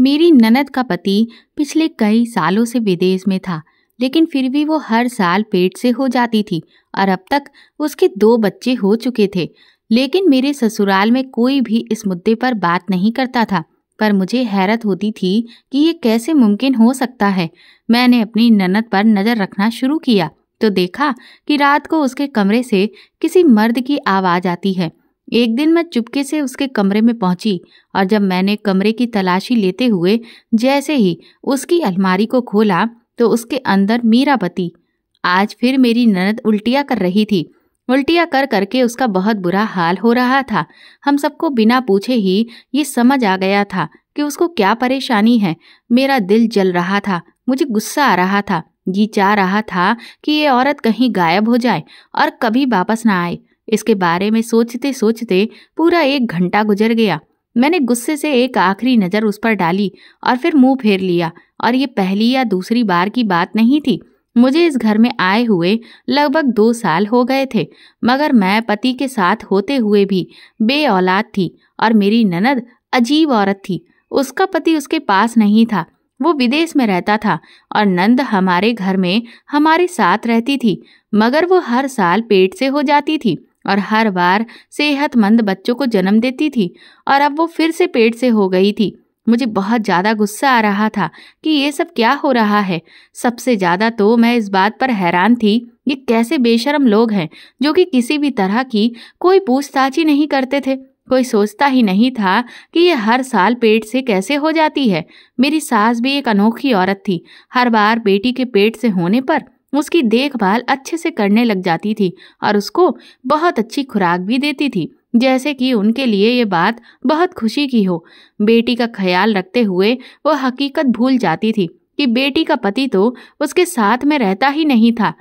मेरी ननद का पति पिछले कई सालों से विदेश में था लेकिन फिर भी वो हर साल पेट से हो जाती थी और अब तक उसके दो बच्चे हो चुके थे लेकिन मेरे ससुराल में कोई भी इस मुद्दे पर बात नहीं करता था पर मुझे हैरत होती थी कि ये कैसे मुमकिन हो सकता है मैंने अपनी ननद पर नज़र रखना शुरू किया तो देखा कि रात को उसके कमरे से किसी मर्द की आवाज़ आती है एक दिन मैं चुपके से उसके कमरे में पहुंची और जब मैंने कमरे की तलाशी लेते हुए जैसे ही उसकी अलमारी को खोला तो उसके अंदर मीरा पति आज फिर मेरी ननद उल्टिया कर रही थी उल्टिया कर करके उसका बहुत बुरा हाल हो रहा था हम सबको बिना पूछे ही ये समझ आ गया था कि उसको क्या परेशानी है मेरा दिल जल रहा था मुझे गुस्सा आ रहा था जी चाह रहा था कि ये औरत कहीं गायब हो जाए और कभी वापस ना आए इसके बारे में सोचते सोचते पूरा एक घंटा गुजर गया मैंने गुस्से से एक आखिरी नज़र उस पर डाली और फिर मुंह फेर लिया और ये पहली या दूसरी बार की बात नहीं थी मुझे इस घर में आए हुए लगभग दो साल हो गए थे मगर मैं पति के साथ होते हुए भी बे औलाद थी और मेरी ननद अजीब औरत थी उसका पति उसके पास नहीं था वो विदेश में रहता था और नंद हमारे घर में हमारे साथ रहती थी मगर वो हर साल पेट से हो जाती थी और हर बार सेहतमंद बच्चों को जन्म देती थी और अब वो फिर से पेट से हो गई थी मुझे बहुत ज़्यादा गुस्सा आ रहा था कि ये सब क्या हो रहा है सबसे ज़्यादा तो मैं इस बात पर हैरान थी ये कैसे बेशरम लोग हैं जो कि किसी भी तरह की कोई पूछताछ ही नहीं करते थे कोई सोचता ही नहीं था कि ये हर साल पेट से कैसे हो जाती है मेरी सास भी एक अनोखी औरत थी हर बार बेटी के पेट से होने पर उसकी देखभाल अच्छे से करने लग जाती थी और उसको बहुत अच्छी खुराक भी देती थी जैसे कि उनके लिए ये बात बहुत खुशी की हो बेटी का ख्याल रखते हुए वो हकीकत भूल जाती थी कि बेटी का पति तो उसके साथ में रहता ही नहीं था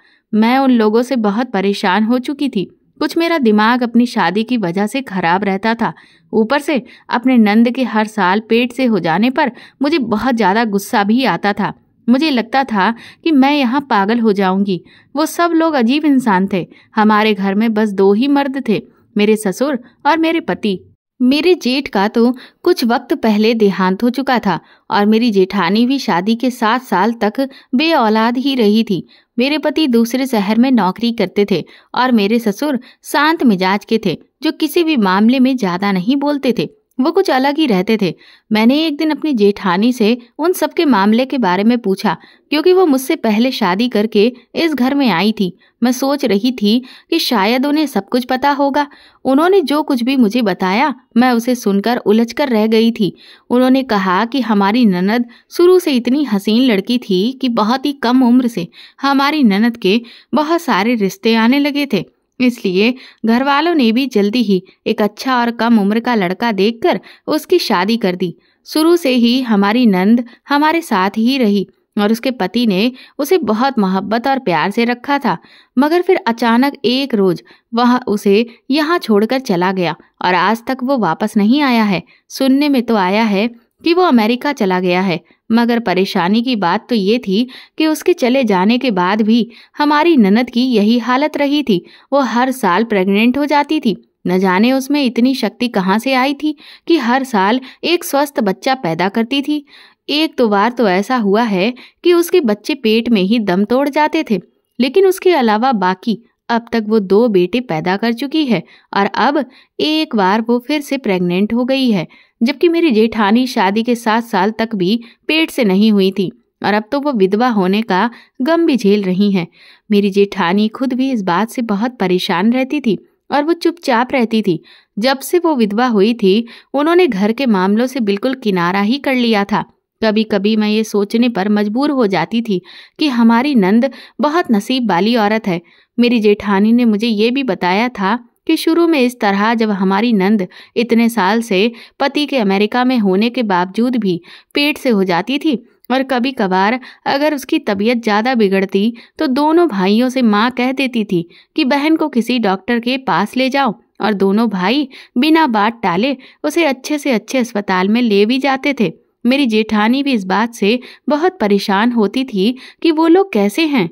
मैं उन लोगों से बहुत परेशान हो चुकी थी कुछ मेरा दिमाग अपनी शादी की वजह से खराब रहता था ऊपर से अपने नंद के हर साल पेट से हो जाने पर मुझे बहुत ज़्यादा गुस्सा भी आता था मुझे लगता था कि मैं यहाँ पागल हो जाऊंगी वो सब लोग अजीब इंसान थे हमारे घर में बस दो ही मर्द थे मेरे ससुर और मेरे पति मेरे जेठ का तो कुछ वक्त पहले देहांत हो चुका था और मेरी जेठानी भी शादी के सात साल तक बे औलाद ही रही थी मेरे पति दूसरे शहर में नौकरी करते थे और मेरे ससुर शांत मिजाज के थे जो किसी भी मामले में ज़्यादा नहीं बोलते थे वो कुछ अलग ही रहते थे मैंने एक दिन अपनी जेठानी से उन सब के मामले के बारे में पूछा क्योंकि वो मुझसे पहले शादी करके इस घर में आई थी मैं सोच रही थी कि शायद उन्हें सब कुछ पता होगा उन्होंने जो कुछ भी मुझे बताया मैं उसे सुनकर उलझकर रह गई थी उन्होंने कहा कि हमारी ननद शुरू से इतनी हसीन लड़की थी कि बहुत ही कम उम्र से हमारी ननद के बहुत सारे रिश्ते आने लगे थे इसलिए घर वालों ने भी जल्दी ही एक अच्छा और कम उम्र का लड़का देखकर उसकी शादी कर दी शुरू से ही हमारी नंद हमारे साथ ही रही और उसके पति ने उसे बहुत मोहब्बत और प्यार से रखा था मगर फिर अचानक एक रोज वह उसे यहाँ छोड़कर चला गया और आज तक वो वापस नहीं आया है सुनने में तो आया है कि वो अमेरिका चला गया है मगर परेशानी की बात तो ये थी कि उसके चले जाने के बाद भी हमारी ननद की यही हालत रही थी वो हर साल प्रेग्नेंट हो जाती थी न जाने उसमें इतनी शक्ति कहाँ से आई थी कि हर साल एक स्वस्थ बच्चा पैदा करती थी एक दो बार तो ऐसा हुआ है कि उसके बच्चे पेट में ही दम तोड़ जाते थे लेकिन उसके अलावा बाकी अब तक वो दो बेटे पैदा कर चुकी है और अब एक बार वो फिर से प्रेग्नेंट हो गई है जबकि मेरी जेठानी शादी के सात साल तक भी पेट से नहीं हुई थी और अब तो वो विधवा होने का गम भी झेल रही हैं मेरी जेठानी खुद भी इस बात से बहुत परेशान रहती थी और वो चुपचाप रहती थी जब से वो विधवा हुई थी उन्होंने घर के मामलों से बिल्कुल किनारा ही कर लिया था कभी कभी मैं ये सोचने पर मजबूर हो जाती थी कि हमारी नंद बहुत नसीब वाली औरत है मेरी जेठानी ने मुझे ये भी बताया था कि शुरू में इस तरह जब हमारी नंद इतने साल से पति के अमेरिका में होने के बावजूद भी पेट से हो जाती थी और कभी कभार अगर उसकी तबीयत ज़्यादा बिगड़ती तो दोनों भाइयों से माँ कह देती थी कि बहन को किसी डॉक्टर के पास ले जाओ और दोनों भाई बिना बात टाले उसे अच्छे से अच्छे अस्पताल में ले भी जाते थे मेरी जेठानी भी इस बात से बहुत परेशान होती थी कि वो लोग कैसे हैं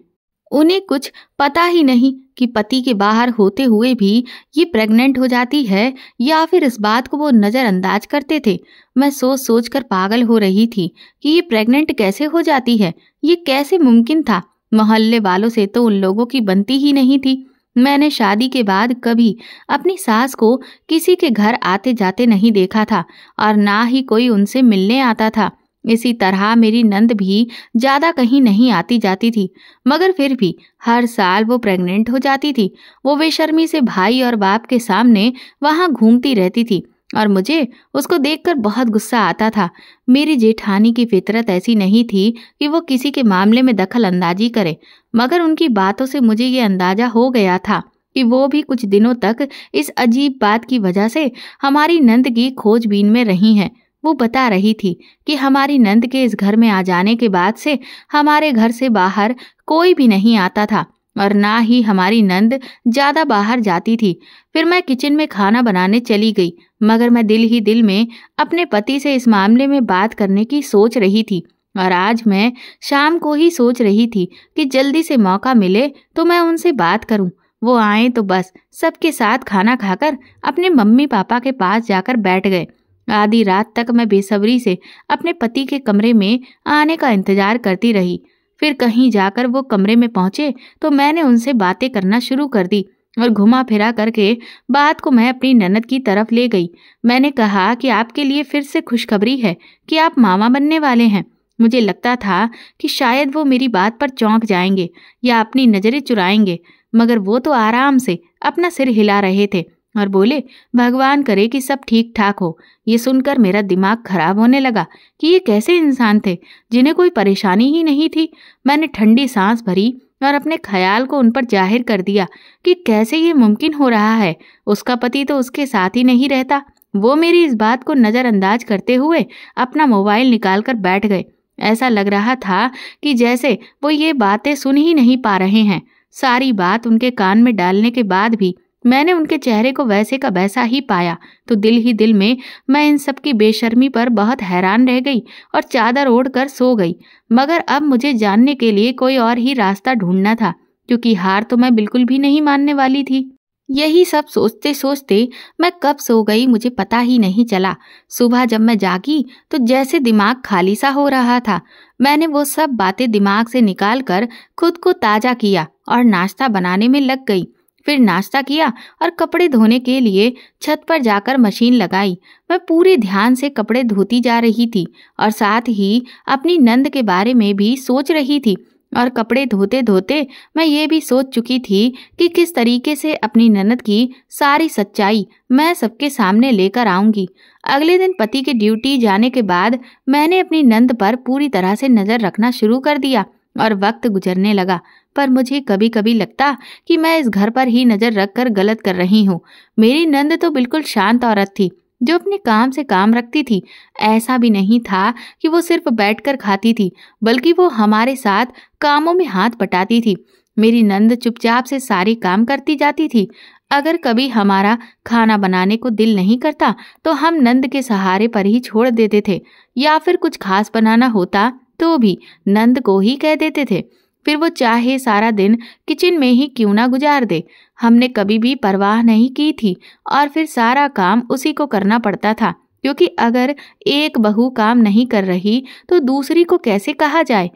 उन्हें कुछ पता ही नहीं कि पति के बाहर होते हुए भी ये प्रेग्नेंट हो जाती है या फिर इस बात को वो नज़रअंदाज करते थे मैं सोच सोच कर पागल हो रही थी कि ये प्रेग्नेंट कैसे हो जाती है ये कैसे मुमकिन था मोहल्ले वालों से तो उन लोगों की बनती ही नहीं थी मैंने शादी के बाद कभी अपनी सास को किसी के घर आते जाते नहीं देखा था और ना ही कोई उनसे मिलने आता था इसी तरह मेरी नंद भी ज़्यादा कहीं नहीं आती जाती थी मगर फिर भी हर साल वो प्रेग्नेंट हो जाती थी वो बेशर्मी से भाई और बाप के सामने वहां घूमती रहती थी और मुझे उसको देखकर बहुत गुस्सा आता था मेरी जेठानी की फितरत ऐसी नहीं थी कि वो किसी के मामले में दखल अंदाजी करे मगर उनकी बातों से मुझे ये अंदाज़ा हो गया था कि वो भी कुछ दिनों तक इस अजीब बात की वजह से हमारी नंद की खोजबीन में रही हैं वो बता रही थी कि हमारी नंद के इस घर में आ जाने के बाद से हमारे घर से बाहर कोई भी नहीं आता था और ना ही हमारी नंद ज़्यादा बाहर जाती थी फिर मैं किचन में खाना बनाने चली गई मगर मैं दिल ही दिल में अपने पति से इस मामले में बात करने की सोच रही थी और आज मैं शाम को ही सोच रही थी कि जल्दी से मौका मिले तो मैं उनसे बात करूं वो आए तो बस सबके साथ खाना खाकर अपने मम्मी पापा के पास जाकर बैठ गए आधी रात तक मैं बेसब्री से अपने पति के कमरे में आने का इंतजार करती रही फिर कहीं जाकर वो कमरे में पहुंचे तो मैंने उनसे बातें करना शुरू कर दी और घुमा फिरा करके बात को मैं अपनी ननद की तरफ ले गई मैंने कहा कि आपके लिए फिर से खुशखबरी है कि आप मामा बनने वाले हैं मुझे लगता था कि शायद वो मेरी बात पर चौंक जाएंगे या अपनी नज़रें चुराएंगे मगर वो तो आराम से अपना सिर हिला रहे थे और बोले भगवान करे कि सब ठीक ठाक हो ये सुनकर मेरा दिमाग खराब होने लगा कि ये कैसे इंसान थे जिन्हें कोई परेशानी ही नहीं थी मैंने ठंडी सांस भरी और अपने ख्याल को उन पर जाहिर कर दिया कि कैसे ये मुमकिन हो रहा है उसका पति तो उसके साथ ही नहीं रहता वो मेरी इस बात को नज़रअंदाज करते हुए अपना मोबाइल निकाल कर बैठ गए ऐसा लग रहा था कि जैसे वो ये बातें सुन ही नहीं पा रहे हैं सारी बात उनके कान में डालने के बाद भी मैंने उनके चेहरे को वैसे का वैसा ही पाया तो दिल ही दिल में मैं इन सब की बेशर्मी पर बहुत हैरान रह गई और चादर ओढ़ कर सो गई मगर अब मुझे जानने के लिए कोई और ही रास्ता ढूंढना था क्योंकि हार तो मैं बिल्कुल भी नहीं मानने वाली थी यही सब सोचते सोचते मैं कब सो गई मुझे पता ही नहीं चला सुबह जब मैं जागी तो जैसे दिमाग खाली सा हो रहा था मैंने वो सब बातें दिमाग से निकाल कर खुद को ताज़ा किया और नाश्ता बनाने में लग गई फिर नाश्ता किया और कपड़े धोने के लिए छत पर जाकर मशीन लगाई मैं पूरे ध्यान से कपड़े धोती जा रही थी और साथ ही अपनी नंद के बारे में भी सोच रही थी और कपड़े धोते धोते मैं ये भी सोच चुकी थी कि किस तरीके से अपनी ननद की सारी सच्चाई मैं सबके सामने लेकर आऊंगी अगले दिन पति के ड्यूटी जाने के बाद मैंने अपनी नंद पर पूरी तरह से नज़र रखना शुरू कर दिया और वक्त गुजरने लगा पर मुझे कभी कभी लगता कि मैं इस घर पर ही नज़र रख कर गलत कर रही हूँ मेरी नंद तो बिल्कुल शांत औरत थी जो अपने काम से काम रखती थी ऐसा भी नहीं था कि वो सिर्फ बैठकर खाती थी बल्कि वो हमारे साथ कामों में हाथ बटाती थी मेरी नंद चुपचाप से सारे काम करती जाती थी अगर कभी हमारा खाना बनाने को दिल नहीं करता तो हम नंद के सहारे पर ही छोड़ देते थे या फिर कुछ खास बनाना होता तो भी नंद को ही कह देते थे फिर वो चाहे सारा दिन किचन में ही क्यों ना गुजार दे हमने कभी भी परवाह नहीं की थी और फिर सारा काम उसी को करना पड़ता था क्योंकि अगर एक बहू काम नहीं कर रही तो दूसरी को कैसे कहा जाए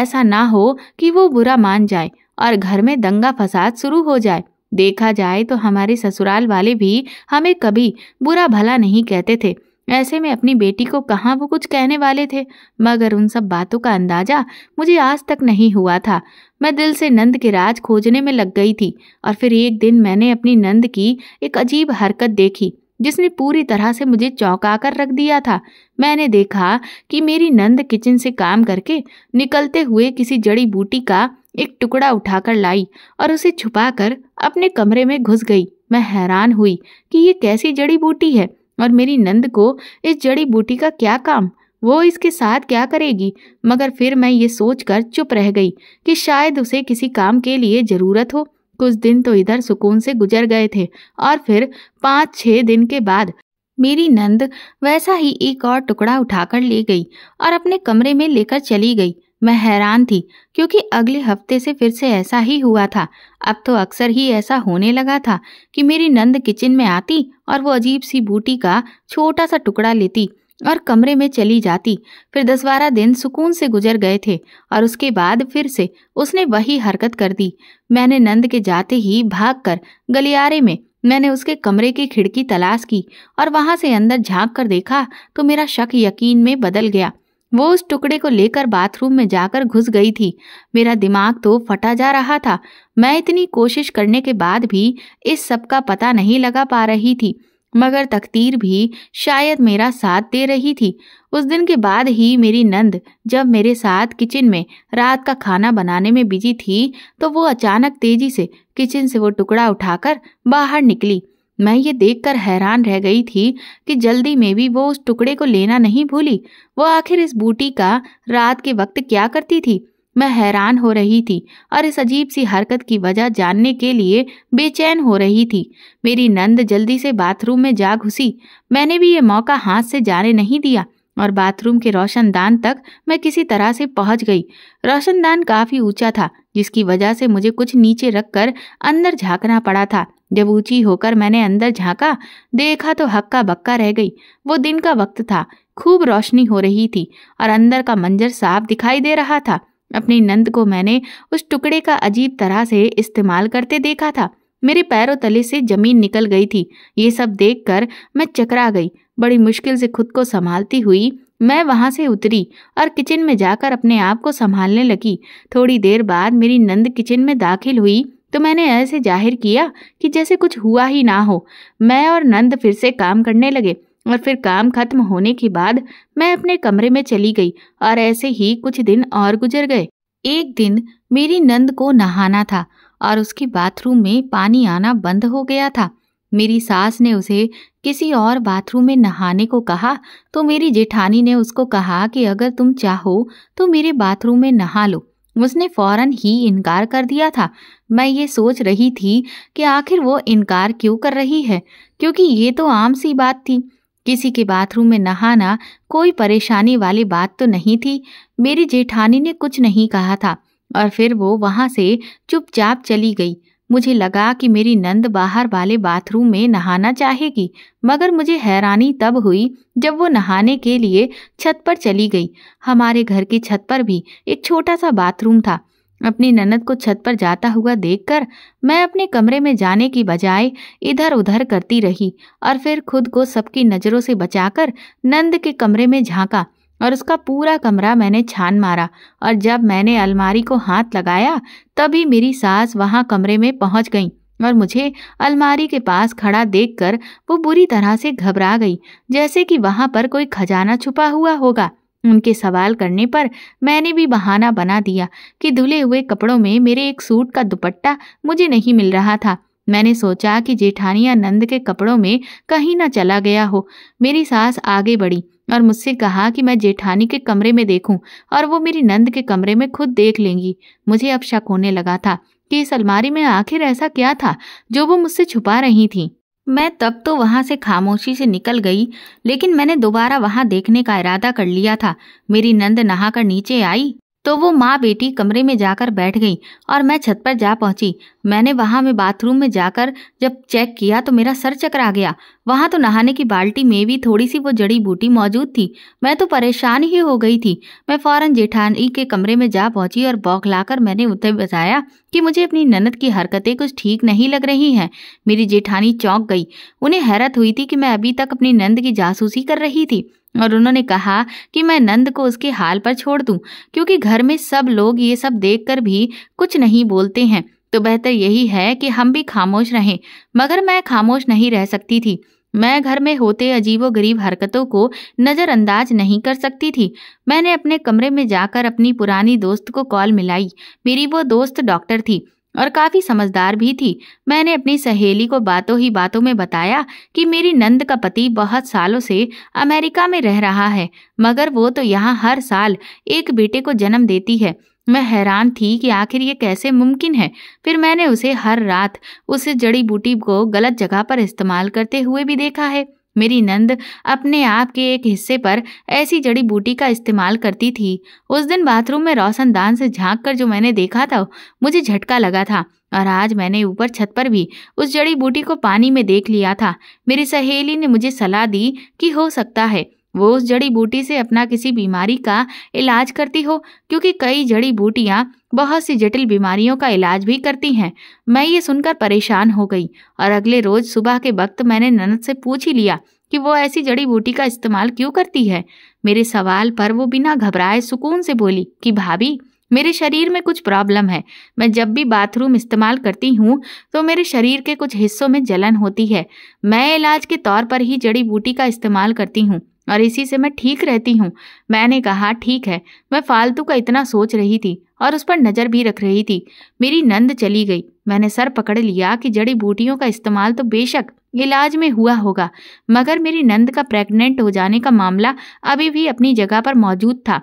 ऐसा ना हो कि वो बुरा मान जाए और घर में दंगा फसाद शुरू हो जाए देखा जाए तो हमारे ससुराल वाले भी हमें कभी बुरा भला नहीं कहते थे ऐसे में अपनी बेटी को कहाँ वो कुछ कहने वाले थे मगर उन सब बातों का अंदाज़ा मुझे आज तक नहीं हुआ था मैं दिल से नंद के राज खोजने में लग गई थी और फिर एक दिन मैंने अपनी नंद की एक अजीब हरकत देखी जिसने पूरी तरह से मुझे चौंका कर रख दिया था मैंने देखा कि मेरी नंद किचन से काम करके निकलते हुए किसी जड़ी बूटी का एक टुकड़ा उठाकर लाई और उसे छुपाकर अपने कमरे में घुस गई मैं हैरान हुई कि ये कैसी जड़ी बूटी है और मेरी नंद को इस जड़ी बूटी का क्या काम वो इसके साथ क्या करेगी मगर फिर मैं ये सोच कर चुप रह गई कि शायद उसे किसी काम के लिए ज़रूरत हो कुछ दिन तो इधर सुकून से गुजर गए थे और फिर पाँच छः दिन के बाद मेरी नंद वैसा ही एक और टुकड़ा उठाकर ले गई और अपने कमरे में लेकर चली गई मैं हैरान थी क्योंकि अगले हफ्ते से फिर से ऐसा ही हुआ था अब तो अक्सर ही ऐसा होने लगा था कि मेरी नंद किचन में आती और वो अजीब सी बूटी का छोटा सा टुकड़ा लेती और कमरे में चली जाती फिर दस बारह दिन सुकून से गुजर गए थे और उसके बाद फिर से उसने वही हरकत कर दी मैंने नंद के जाते ही भाग कर गलियारे में मैंने उसके कमरे की खिड़की तलाश की और वहां से अंदर झांक कर देखा तो मेरा शक यकीन में बदल गया वो उस टुकड़े को लेकर बाथरूम में जाकर घुस गई थी मेरा दिमाग तो फटा जा रहा था मैं इतनी कोशिश करने के बाद भी इस सब का पता नहीं लगा पा रही थी मगर तकदीर भी शायद मेरा साथ दे रही थी उस दिन के बाद ही मेरी नंद जब मेरे साथ किचन में रात का खाना बनाने में बिजी थी तो वो अचानक तेजी से किचन से वो टुकड़ा उठाकर बाहर निकली मैं ये देखकर हैरान रह गई थी कि जल्दी में भी वो उस टुकड़े को लेना नहीं भूली वो आखिर इस बूटी का रात के वक्त क्या करती थी मैं हैरान हो रही थी और इस अजीब सी हरकत की वजह जानने के लिए बेचैन हो रही थी मेरी नंद जल्दी से बाथरूम में जा घुसी मैंने भी ये मौका हाथ से जाने नहीं दिया और बाथरूम के रोशनदान तक मैं किसी तरह से पहुंच गई रोशनदान काफ़ी ऊंचा था जिसकी वजह से मुझे कुछ नीचे रखकर अंदर झांकना पड़ा था जब ऊंची होकर मैंने अंदर झांका देखा तो हक्का बक्का रह गई वो दिन का वक्त था खूब रोशनी हो रही थी और अंदर का मंजर साफ दिखाई दे रहा था अपनी नंद को मैंने उस टुकड़े का अजीब तरह से इस्तेमाल करते देखा था मेरे पैरों तले से जमीन निकल गई थी ये सब कर मैं चकरा गई बड़ी मुश्किल से खुद को संभालती हुई मैं वहाँ से उतरी और किचन में जाकर अपने आप को संभालने लगी थोड़ी देर बाद मेरी नंद किचन में दाखिल हुई तो मैंने ऐसे जाहिर किया कि जैसे कुछ हुआ ही ना हो मैं और नंद फिर से काम करने लगे और फिर काम खत्म होने के बाद मैं अपने कमरे में चली गई और ऐसे ही कुछ दिन और गुजर गए एक दिन मेरी नंद को नहाना था और उसके बाथरूम में पानी आना बंद हो गया था मेरी सास ने उसे किसी और बाथरूम में नहाने को कहा तो मेरी जेठानी ने उसको कहा कि अगर तुम चाहो तो मेरे बाथरूम में नहा लो उसने फौरन ही इनकार कर दिया था मैं ये सोच रही थी कि आखिर वो इनकार क्यों कर रही है क्योंकि ये तो आम सी बात थी किसी के बाथरूम में नहाना कोई परेशानी वाली बात तो नहीं थी मेरी जेठानी ने कुछ नहीं कहा था और फिर वो वहाँ से चुपचाप चली गई मुझे लगा कि मेरी नंद बाहर वाले बाथरूम में नहाना चाहेगी मगर मुझे हैरानी तब हुई जब वो नहाने के लिए छत पर चली गई हमारे घर की छत पर भी एक छोटा सा बाथरूम था अपनी ननद को छत पर जाता हुआ देखकर मैं अपने कमरे में जाने की बजाय इधर उधर करती रही और फिर खुद को सबकी नज़रों से बचाकर नंद के कमरे में झांका और उसका पूरा कमरा मैंने छान मारा और जब मैंने अलमारी को हाथ लगाया तभी मेरी सास वहाँ कमरे में पहुँच गई और मुझे अलमारी के पास खड़ा देखकर वो बुरी तरह से घबरा गई जैसे कि वहाँ पर कोई खजाना छुपा हुआ होगा उनके सवाल करने पर मैंने भी बहाना बना दिया कि धुले हुए कपड़ों में मेरे एक सूट का दुपट्टा मुझे नहीं मिल रहा था मैंने सोचा कि जेठानिया नंद के कपड़ों में कहीं ना चला गया हो मेरी सास आगे बढ़ी और मुझसे कहा कि मैं जेठानी के कमरे में देखूं और वो मेरी नंद के कमरे में खुद देख लेंगी मुझे अब शक होने लगा था कि इस अलमारी में आखिर ऐसा क्या था जो वो मुझसे छुपा रही थी मैं तब तो वहाँ से खामोशी से निकल गई लेकिन मैंने दोबारा वहाँ देखने का इरादा कर लिया था मेरी नंद नहाकर नीचे आई तो वो माँ बेटी कमरे में जाकर बैठ गई और मैं छत पर जा पहुंची मैंने वहाँ में बाथरूम में जाकर जब चेक किया तो मेरा सर चकरा गया वहां तो नहाने की बाल्टी में भी थोड़ी सी वो जड़ी बूटी मौजूद थी मैं तो परेशान ही हो गई थी मैं फ़ौरन जेठानी के कमरे में जा पहुंची और बौखलाकर मैंने उसे बताया कि मुझे अपनी ननद की हरकतें कुछ ठीक नहीं लग रही हैं मेरी जेठानी चौंक गई उन्हें हैरत हुई थी कि मैं अभी तक अपनी नंद की जासूसी कर रही थी और उन्होंने कहा कि मैं नंद को उसके हाल पर छोड़ दूं क्योंकि घर में सब लोग ये सब देखकर भी कुछ नहीं बोलते हैं तो बेहतर यही है कि हम भी खामोश रहें मगर मैं खामोश नहीं रह सकती थी मैं घर में होते अजीबो गरीब हरकतों को नज़रअंदाज नहीं कर सकती थी मैंने अपने कमरे में जाकर अपनी पुरानी दोस्त को कॉल मिलाई मेरी वो दोस्त डॉक्टर थी और काफ़ी समझदार भी थी मैंने अपनी सहेली को बातों ही बातों में बताया कि मेरी नंद का पति बहुत सालों से अमेरिका में रह रहा है मगर वो तो यहाँ हर साल एक बेटे को जन्म देती है मैं हैरान थी कि आखिर ये कैसे मुमकिन है फिर मैंने उसे हर रात उस जड़ी बूटी को गलत जगह पर इस्तेमाल करते हुए भी देखा है मेरी नंद अपने आप के एक हिस्से पर ऐसी जड़ी बूटी का इस्तेमाल करती थी उस दिन बाथरूम में रोशनदान से झांक कर जो मैंने देखा था मुझे झटका लगा था और आज मैंने ऊपर छत पर भी उस जड़ी बूटी को पानी में देख लिया था मेरी सहेली ने मुझे सलाह दी कि हो सकता है वो उस जड़ी बूटी से अपना किसी बीमारी का इलाज करती हो क्योंकि कई जड़ी बूटियाँ बहुत सी जटिल बीमारियों का इलाज भी करती हैं मैं ये सुनकर परेशान हो गई और अगले रोज सुबह के वक्त मैंने ननद से पूछ ही लिया कि वो ऐसी जड़ी बूटी का इस्तेमाल क्यों करती है मेरे सवाल पर वो बिना घबराए सुकून से बोली कि भाभी मेरे शरीर में कुछ प्रॉब्लम है मैं जब भी बाथरूम इस्तेमाल करती हूँ तो मेरे शरीर के कुछ हिस्सों में जलन होती है मैं इलाज के तौर पर ही जड़ी बूटी का इस्तेमाल करती हूँ और इसी से मैं ठीक रहती हूँ मैंने कहा ठीक है मैं फालतू का इतना सोच रही थी और उस पर नज़र भी रख रही थी मेरी नंद चली गई मैंने सर पकड़ लिया कि जड़ी बूटियों का इस्तेमाल तो बेशक इलाज में हुआ होगा मगर मेरी नंद का प्रेग्नेंट हो जाने का मामला अभी भी अपनी जगह पर मौजूद था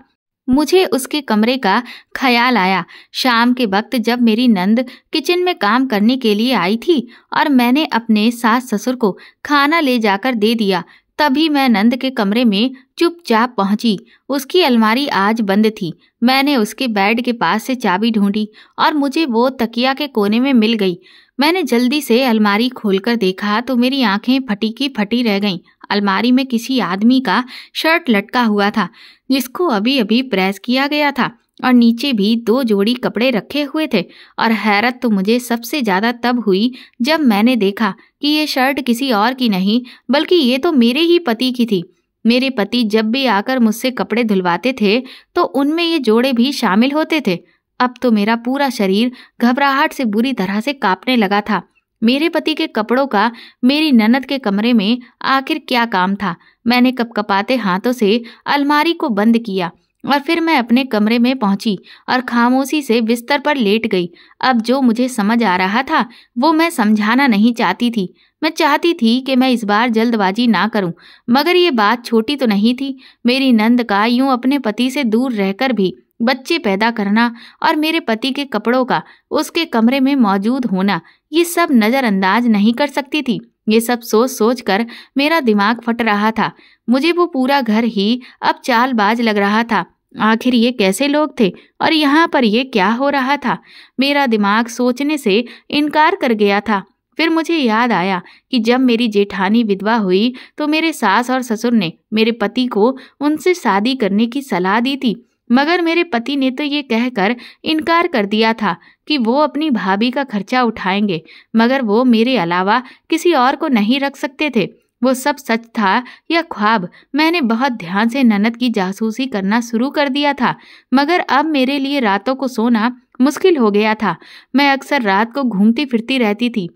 मुझे उसके कमरे का ख्याल आया शाम के वक्त जब मेरी नंद किचन में काम करने के लिए आई थी और मैंने अपने सास ससुर को खाना ले जाकर दे दिया तभी मैं नंद के कमरे में चुपचाप पहुंची उसकी अलमारी आज बंद थी मैंने उसके बेड के पास से चाबी ढूंढी और मुझे वो तकिया के कोने में मिल गई मैंने जल्दी से अलमारी खोलकर देखा तो मेरी आंखें फटी की फटी रह गईं अलमारी में किसी आदमी का शर्ट लटका हुआ था जिसको अभी अभी प्रेस किया गया था और नीचे भी दो जोड़ी कपड़े रखे हुए थे और हैरत तो मुझे सबसे ज़्यादा तब हुई जब मैंने देखा कि ये शर्ट किसी और की नहीं बल्कि ये तो मेरे ही पति की थी मेरे पति जब भी आकर मुझसे कपड़े धुलवाते थे तो उनमें ये जोड़े भी शामिल होते थे अब तो मेरा पूरा शरीर घबराहट से बुरी तरह से कांपने लगा था मेरे पति के कपड़ों का मेरी ननद के कमरे में आखिर क्या काम था मैंने कपकपाते हाथों से अलमारी को बंद किया और फिर मैं अपने कमरे में पहुंची और खामोशी से बिस्तर पर लेट गई अब जो मुझे समझ आ रहा था वो मैं समझाना नहीं चाहती थी मैं चाहती थी कि मैं इस बार जल्दबाजी ना करूं, मगर ये बात छोटी तो नहीं थी मेरी नंद का यूं अपने पति से दूर रहकर भी बच्चे पैदा करना और मेरे पति के कपड़ों का उसके कमरे में मौजूद होना ये सब नज़रअंदाज नहीं कर सकती थी ये सब सोच सोच कर मेरा दिमाग फट रहा था मुझे वो पूरा घर ही अब चालबाज लग रहा था आखिर ये कैसे लोग थे और यहाँ पर ये क्या हो रहा था मेरा दिमाग सोचने से इनकार कर गया था फिर मुझे याद आया कि जब मेरी जेठानी विधवा हुई तो मेरे सास और ससुर ने मेरे पति को उनसे शादी करने की सलाह दी थी मगर मेरे पति ने तो ये कहकर इनकार कर दिया था कि वो अपनी भाभी का खर्चा उठाएंगे मगर वो मेरे अलावा किसी और को नहीं रख सकते थे वो सब सच था या ख्वाब मैंने बहुत ध्यान से ननद की जासूसी करना शुरू कर दिया था मगर अब मेरे लिए रातों को सोना मुश्किल हो गया था मैं अक्सर रात को घूमती फिरती रहती थी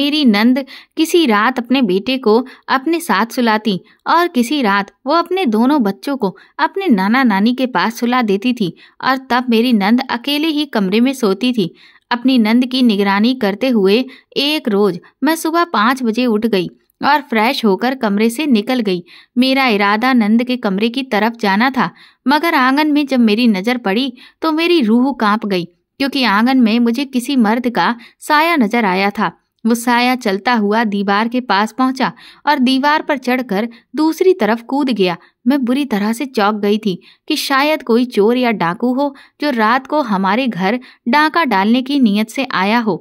मेरी नंद किसी रात अपने बेटे को अपने साथ सुलाती और किसी रात वो अपने दोनों बच्चों को अपने नाना नानी के पास सुला देती थी और तब मेरी नंद अकेले ही कमरे में सोती थी अपनी नंद की निगरानी करते हुए एक रोज मैं सुबह पाँच बजे उठ गई और फ्रेश होकर कमरे से निकल गई मेरा इरादा नंद के कमरे की तरफ जाना था मगर आंगन में जब मेरी नज़र पड़ी तो मेरी रूह कांप गई क्योंकि आंगन में मुझे किसी मर्द का साया नजर आया था वो साया चलता हुआ दीवार के पास पहुंचा और दीवार पर चढ़कर दूसरी तरफ कूद गया मैं बुरी तरह से चौंक गई थी कि शायद कोई चोर या डाकू हो जो रात को हमारे घर डाका डालने की नीयत से आया हो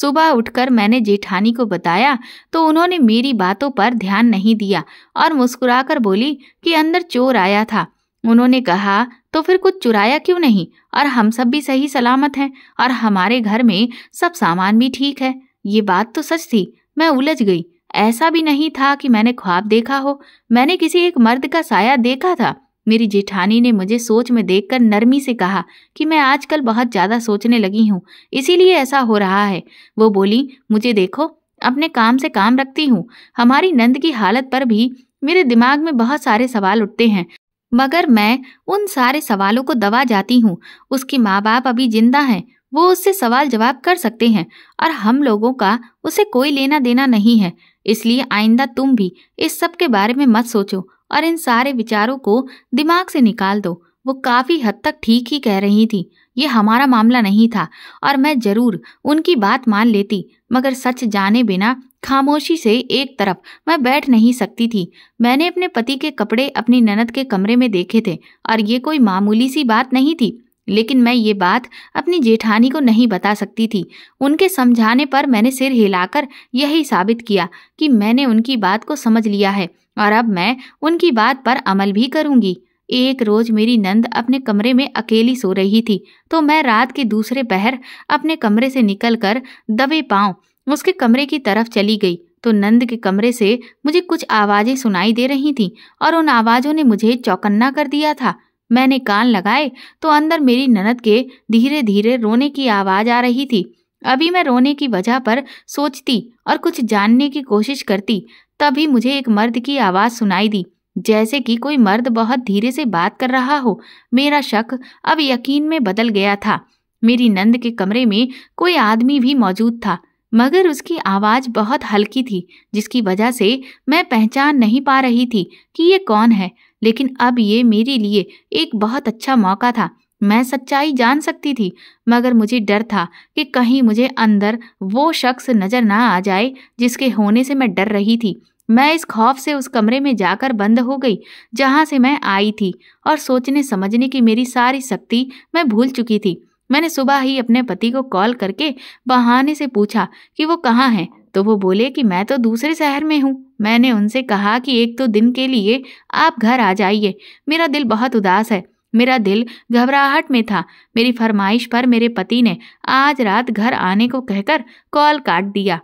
सुबह उठकर मैंने जेठानी को बताया तो उन्होंने मेरी बातों पर ध्यान नहीं दिया और मुस्कुराकर बोली कि अंदर चोर आया था उन्होंने कहा तो फिर कुछ चुराया क्यों नहीं और हम सब भी सही सलामत हैं और हमारे घर में सब सामान भी ठीक है ये बात तो सच थी मैं उलझ गई ऐसा भी नहीं था कि मैंने ख्वाब देखा हो मैंने किसी एक मर्द का साया देखा था मेरी जेठानी ने मुझे सोच में देखकर नरमी से कहा कि मैं आजकल बहुत ज़्यादा सोचने लगी हूँ इसीलिए ऐसा हो रहा है वो बोली मुझे देखो अपने काम से काम रखती हूँ हमारी नंद की हालत पर भी मेरे दिमाग में बहुत सारे सवाल उठते हैं मगर मैं उन सारे सवालों को दबा जाती हूँ उसके माँ बाप अभी जिंदा हैं वो उससे सवाल जवाब कर सकते हैं और हम लोगों का उसे कोई लेना देना नहीं है इसलिए आइंदा तुम भी इस सब के बारे में मत सोचो और इन सारे विचारों को दिमाग से निकाल दो वो काफ़ी हद तक ठीक ही कह रही थी ये हमारा मामला नहीं था और मैं ज़रूर उनकी बात मान लेती मगर सच जाने बिना खामोशी से एक तरफ मैं बैठ नहीं सकती थी मैंने अपने पति के कपड़े अपनी ननद के कमरे में देखे थे और ये कोई मामूली सी बात नहीं थी लेकिन मैं ये बात अपनी जेठानी को नहीं बता सकती थी उनके समझाने पर मैंने सिर हिलाकर यही साबित किया कि मैंने उनकी बात को समझ लिया है और अब मैं उनकी बात पर अमल भी करूंगी एक रोज मेरी नंद अपने कमरे में अकेली सो रही थी तो मैं रात के दूसरे पहर अपने कमरे से निकलकर दबे पांव उसके कमरे की तरफ चली गई तो नंद के कमरे से मुझे कुछ आवाज़ें सुनाई दे रही थीं और उन आवाज़ों ने मुझे चौकन्ना कर दिया था मैंने कान लगाए तो अंदर मेरी ननद के धीरे धीरे रोने की आवाज़ आ रही थी अभी मैं रोने की वजह पर सोचती और कुछ जानने की कोशिश करती तभी मुझे एक मर्द की आवाज़ सुनाई दी जैसे कि कोई मर्द बहुत धीरे से बात कर रहा हो मेरा शक अब यकीन में बदल गया था मेरी नंद के कमरे में कोई आदमी भी मौजूद था मगर उसकी आवाज़ बहुत हल्की थी जिसकी वजह से मैं पहचान नहीं पा रही थी कि ये कौन है लेकिन अब ये मेरे लिए एक बहुत अच्छा मौका था मैं सच्चाई जान सकती थी मगर मुझे डर था कि कहीं मुझे अंदर वो शख्स नज़र ना आ जाए जिसके होने से मैं डर रही थी मैं इस खौफ से उस कमरे में जाकर बंद हो गई जहाँ से मैं आई थी और सोचने समझने की मेरी सारी शक्ति मैं भूल चुकी थी मैंने सुबह ही अपने पति को कॉल करके बहाने से पूछा कि वो कहाँ हैं तो वो बोले कि मैं तो दूसरे शहर में हूँ मैंने उनसे कहा कि एक तो दिन के लिए आप घर आ जाइए मेरा दिल बहुत उदास है मेरा दिल घबराहट में था मेरी फरमाइश पर मेरे पति ने आज रात घर आने को कहकर कॉल काट दिया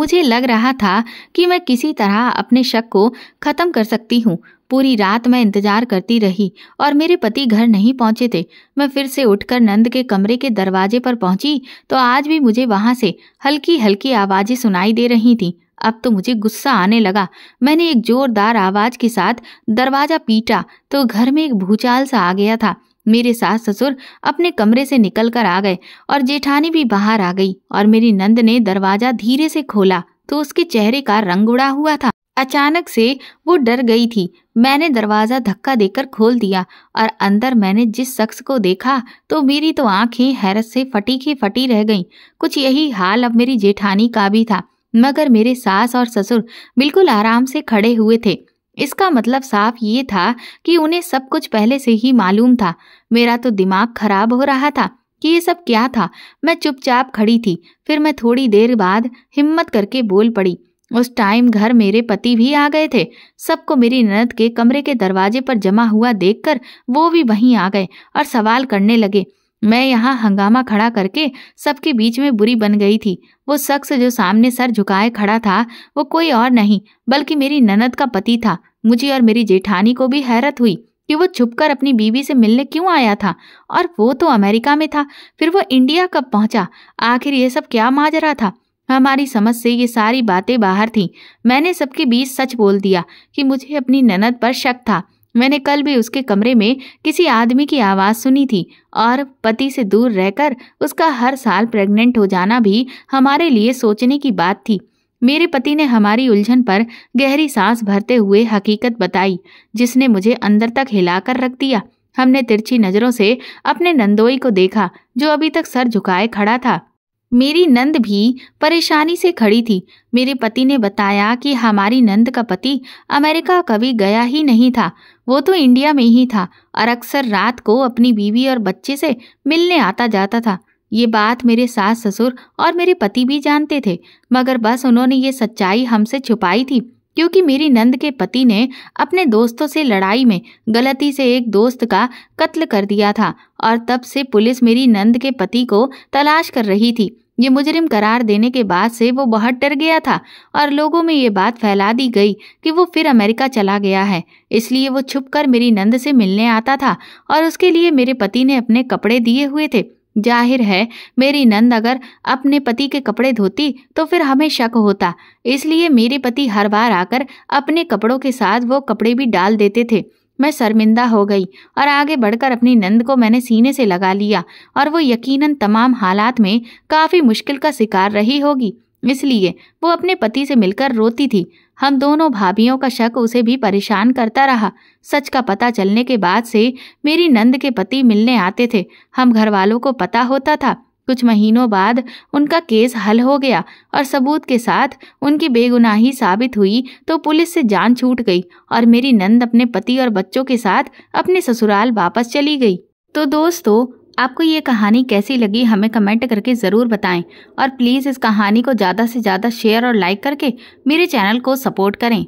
मुझे लग रहा था कि मैं किसी तरह अपने शक को ख़त्म कर सकती हूँ पूरी रात मैं इंतजार करती रही और मेरे पति घर नहीं पहुंचे थे मैं फिर से उठकर नंद के कमरे के दरवाजे पर पहुंची तो आज भी मुझे वहां से हल्की हल्की आवाज़ें सुनाई दे रही थीं अब तो मुझे गुस्सा आने लगा मैंने एक जोरदार आवाज के साथ दरवाजा पीटा तो घर में एक भूचाल सा आ गया था मेरे सास ससुर अपने कमरे से निकल कर आ गए और जेठानी भी बाहर आ गई और मेरी नंद ने दरवाजा धीरे से खोला तो उसके चेहरे का रंग उड़ा हुआ था अचानक से वो डर गई थी मैंने दरवाज़ा धक्का देकर खोल दिया और अंदर मैंने जिस शख्स को देखा तो मेरी तो आंखें हैरत से फटी की फटी रह गईं कुछ यही हाल अब मेरी जेठानी का भी था मगर मेरे सास और ससुर बिल्कुल आराम से खड़े हुए थे इसका मतलब साफ ये था कि उन्हें सब कुछ पहले से ही मालूम था मेरा तो दिमाग खराब हो रहा था कि ये सब क्या था मैं चुपचाप खड़ी थी फिर मैं थोड़ी देर बाद हिम्मत करके बोल पड़ी उस टाइम घर मेरे पति भी आ गए थे सबको मेरी ननद के कमरे के दरवाजे पर जमा हुआ देखकर वो भी वहीं आ गए और सवाल करने लगे मैं यहाँ हंगामा खड़ा करके सबके बीच में बुरी बन गई थी वो शख्स जो सामने सर झुकाए खड़ा था वो कोई और नहीं बल्कि मेरी ननद का पति था मुझे और मेरी जेठानी को भी हैरत हुई कि वो छुपकर अपनी बीवी से मिलने क्यों आया था और वो तो अमेरिका में था फिर वो इंडिया कब पहुंचा आखिर ये सब क्या माजरा था हमारी समझ से ये सारी बातें बाहर थी मैंने सबके बीच सच बोल दिया कि मुझे अपनी ननद पर शक था मैंने कल भी उसके कमरे में किसी आदमी की आवाज़ सुनी थी और पति से दूर रहकर उसका हर साल प्रेग्नेंट हो जाना भी हमारे लिए सोचने की बात थी मेरे पति ने हमारी उलझन पर गहरी सांस भरते हुए हकीकत बताई जिसने मुझे अंदर तक हिलाकर रख दिया हमने तिरछी नज़रों से अपने नंदोई को देखा जो अभी तक सर झुकाए खड़ा था मेरी नंद भी परेशानी से खड़ी थी मेरे पति ने बताया कि हमारी नंद का पति अमेरिका कभी गया ही नहीं था वो तो इंडिया में ही था और अक्सर रात को अपनी बीवी और बच्चे से मिलने आता जाता था ये बात मेरे सास ससुर और मेरे पति भी जानते थे मगर बस उन्होंने ये सच्चाई हमसे छुपाई थी क्योंकि मेरी नंद के पति ने अपने दोस्तों से लड़ाई में गलती से एक दोस्त का कत्ल कर दिया था और तब से पुलिस मेरी नंद के पति को तलाश कर रही थी ये मुजरिम करार देने के बाद से वो बहुत डर गया था और लोगों में ये बात फैला दी गई कि वो फिर अमेरिका चला गया है इसलिए वो छुपकर मेरी नंद से मिलने आता था और उसके लिए मेरे पति ने अपने कपड़े दिए हुए थे जाहिर है मेरी नंद अगर अपने पति के कपड़े धोती तो फिर हमें शक होता इसलिए मेरे पति हर बार आकर अपने कपड़ों के साथ वो कपड़े भी डाल देते थे मैं शर्मिंदा हो गई और आगे बढ़कर अपनी नंद को मैंने सीने से लगा लिया और वो यकीनन तमाम हालात में काफ़ी मुश्किल का शिकार रही होगी इसलिए वो अपने पति से मिलकर रोती थी हम दोनों भाभियों का शक उसे भी परेशान करता रहा सच का पता चलने के बाद से मेरी नंद के पति मिलने आते थे हम घर वालों को पता होता था कुछ महीनों बाद उनका केस हल हो गया और सबूत के साथ उनकी बेगुनाही साबित हुई तो पुलिस से जान छूट गई और मेरी नंद अपने पति और बच्चों के साथ अपने ससुराल वापस चली गई तो दोस्तों आपको ये कहानी कैसी लगी हमें कमेंट करके ज़रूर बताएं और प्लीज़ इस कहानी को ज़्यादा से ज़्यादा शेयर और लाइक करके मेरे चैनल को सपोर्ट करें